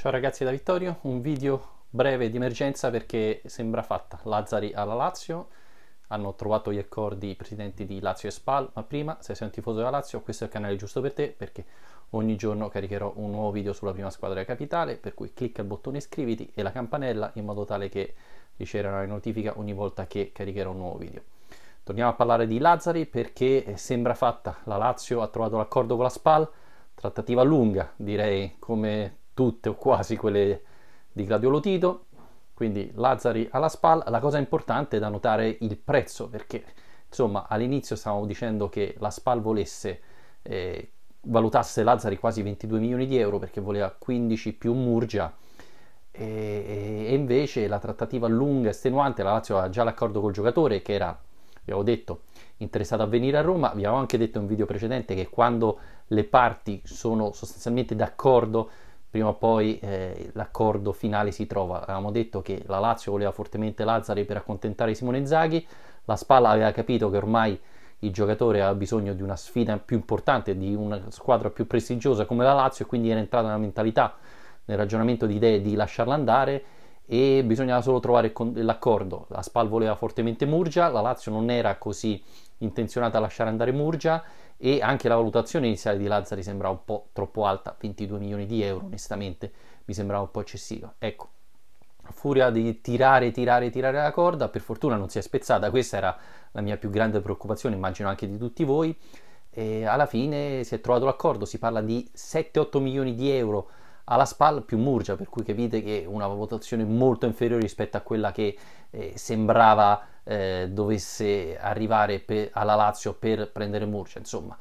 Ciao ragazzi da Vittorio, un video breve di emergenza perché sembra fatta. Lazzari alla Lazio, hanno trovato gli accordi i presidenti di Lazio e Spal, ma prima se sei un tifoso della Lazio questo è il canale giusto per te perché ogni giorno caricherò un nuovo video sulla prima squadra della capitale, per cui clicca il bottone iscriviti e la campanella in modo tale che riceverai la notifica ogni volta che caricherò un nuovo video. Torniamo a parlare di Lazzari perché sembra fatta, la Lazio ha trovato l'accordo con la Spal, trattativa lunga direi come tutte o quasi quelle di gladiolotito, quindi Lazzari alla SPAL La cosa importante è da notare il prezzo, perché insomma all'inizio stavamo dicendo che la SPAL volesse, eh, valutasse Lazzari quasi 22 milioni di euro perché voleva 15 più Murgia, e, e invece la trattativa lunga e estenuante, la Lazio ha già l'accordo col giocatore che era, abbiamo detto, interessato a venire a Roma, vi avevo anche detto in un video precedente che quando le parti sono sostanzialmente d'accordo prima o poi eh, l'accordo finale si trova. Avevamo detto che la Lazio voleva fortemente Lazzari per accontentare Simone Zaghi, la Spalla aveva capito che ormai il giocatore aveva bisogno di una sfida più importante, di una squadra più prestigiosa come la Lazio e quindi era entrata nella mentalità, nel ragionamento di idee di lasciarla andare e bisognava solo trovare l'accordo. La Spal voleva fortemente Murgia, la Lazio non era così intenzionata a lasciare andare Murgia e anche la valutazione iniziale di Lazzari sembrava un po' troppo alta, 22 milioni di euro onestamente mi sembrava un po' eccessiva. Ecco, a furia di tirare, tirare, tirare la corda, per fortuna non si è spezzata, questa era la mia più grande preoccupazione, immagino anche di tutti voi, e alla fine si è trovato l'accordo, si parla di 7-8 milioni di euro alla SPAL più Murgia, per cui capite che una valutazione molto inferiore rispetto a quella che eh, sembrava eh, dovesse arrivare per, alla Lazio per prendere Murcia, insomma,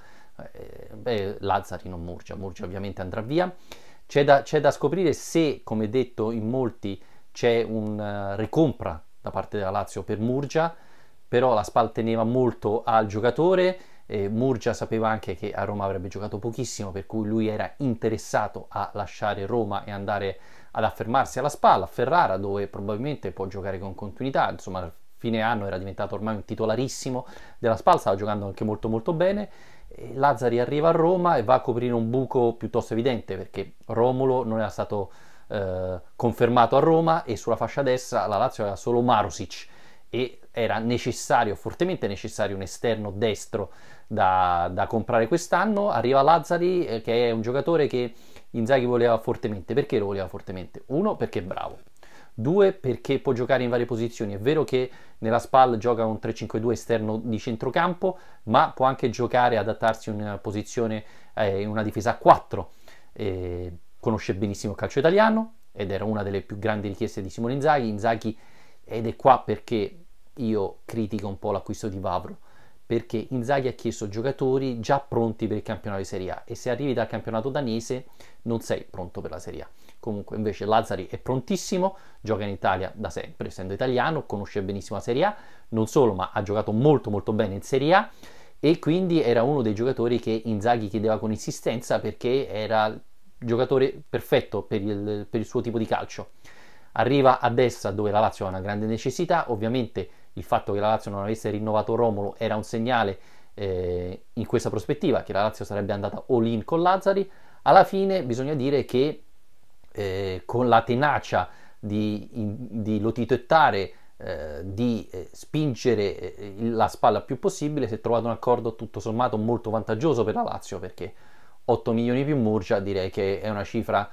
eh, beh, Lazzari non Murcia, Murcia ovviamente andrà via. C'è da, c'è da scoprire se, come detto in molti, c'è una eh, ricompra da parte della Lazio per Murgia, però la SPAL teneva molto al giocatore, eh, Murgia sapeva anche che a Roma avrebbe giocato pochissimo, per cui lui era interessato a lasciare Roma e andare ad affermarsi alla SPAL, a Ferrara, dove probabilmente può giocare con continuità, insomma fine anno era diventato ormai un titolarissimo della Spal, stava giocando anche molto molto bene. Lazzari arriva a Roma e va a coprire un buco piuttosto evidente perché Romulo non era stato eh, confermato a Roma e sulla fascia destra la Lazio aveva solo Marusic e era necessario, fortemente necessario, un esterno destro da, da comprare quest'anno. Arriva Lazzari eh, che è un giocatore che Inzaghi voleva fortemente. Perché lo voleva fortemente? Uno, perché è bravo Due, perché può giocare in varie posizioni. È vero che nella SPAL gioca un 3-5-2 esterno di centrocampo, ma può anche giocare, adattarsi in una posizione, eh, in una difesa a 4. Eh, conosce benissimo il calcio italiano ed era una delle più grandi richieste di Simone Inzaghi. Inzaghi, ed è qua perché io critico un po' l'acquisto di Vavro perché Inzaghi ha chiesto giocatori già pronti per il campionato di Serie A e se arrivi dal campionato danese non sei pronto per la Serie A comunque invece Lazzari è prontissimo, gioca in Italia da sempre, essendo italiano, conosce benissimo la Serie A, non solo ma ha giocato molto molto bene in Serie A e quindi era uno dei giocatori che Inzaghi chiedeva con insistenza perché era il giocatore perfetto per il, per il suo tipo di calcio. Arriva a destra dove la Lazio ha una grande necessità, ovviamente il fatto che la Lazio non avesse rinnovato Romolo era un segnale eh, in questa prospettiva che la Lazio sarebbe andata all in con Lazzari. Alla fine bisogna dire che eh, con la tenacia di, di lotitottare, eh, di eh, spingere eh, la spalla più possibile, si è trovato un accordo tutto sommato molto vantaggioso per la Lazio perché 8 milioni più Murcia direi che è una cifra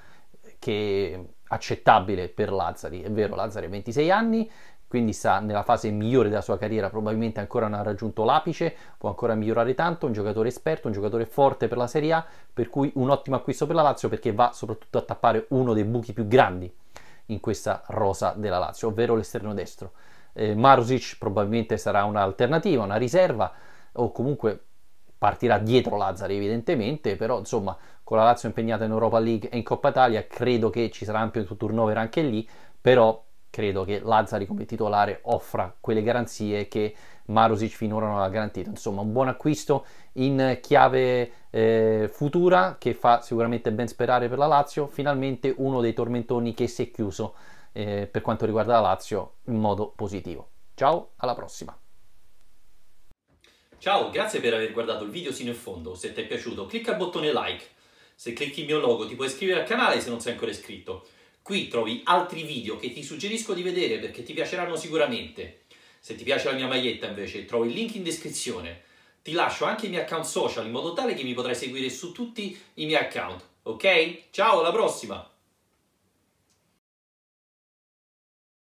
che accettabile per Lazzari. È vero, Lazzari ha 26 anni, quindi sta nella fase migliore della sua carriera, probabilmente ancora non ha raggiunto l'apice, può ancora migliorare tanto, un giocatore esperto, un giocatore forte per la Serie A, per cui un ottimo acquisto per la Lazio perché va soprattutto a tappare uno dei buchi più grandi in questa rosa della Lazio, ovvero l'esterno destro. Eh, Marusic probabilmente sarà un'alternativa, una riserva o comunque partirà dietro Lazzari evidentemente, però insomma con la Lazio impegnata in Europa League e in Coppa Italia credo che ci sarà ampio turnover anche lì, però credo che Lazzari come titolare offra quelle garanzie che Marusic finora non ha garantito. Insomma, un buon acquisto in chiave eh, futura che fa sicuramente ben sperare per la Lazio. Finalmente uno dei tormentoni che si è chiuso eh, per quanto riguarda la Lazio in modo positivo. Ciao, alla prossima! Ciao, grazie per aver guardato il video sino in fondo. Se ti è piaciuto, clicca al bottone like. Se clicchi il mio logo ti puoi iscrivere al canale se non sei ancora iscritto. Qui trovi altri video che ti suggerisco di vedere perché ti piaceranno sicuramente. Se ti piace la mia maglietta invece trovi il link in descrizione. Ti lascio anche i miei account social in modo tale che mi potrai seguire su tutti i miei account. Ok? Ciao, alla prossima!